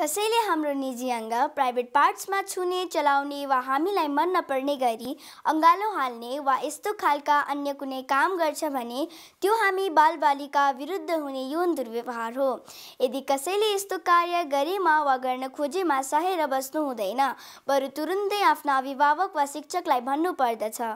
कसैले हाम्रो निजी अङ्ग प्राइभेट पार्ट्समा छुने चलाउने वा हामीलाई मन नपर्ने गरी अँगालो हाल्ने वा यस्तो खालका अन्य कुनै काम गर्छ भने त्यो हामी बालबालिका विरुद्ध हुने यौन दुर्व्यवहार हो यदि कसैले यस्तो कार्य गरेमा वा गर्न खोजेमा सहेर बस्नु हुँदैन बरु तुरुन्तै आफ्ना अभिभावक वा शिक्षकलाई भन्नुपर्दछ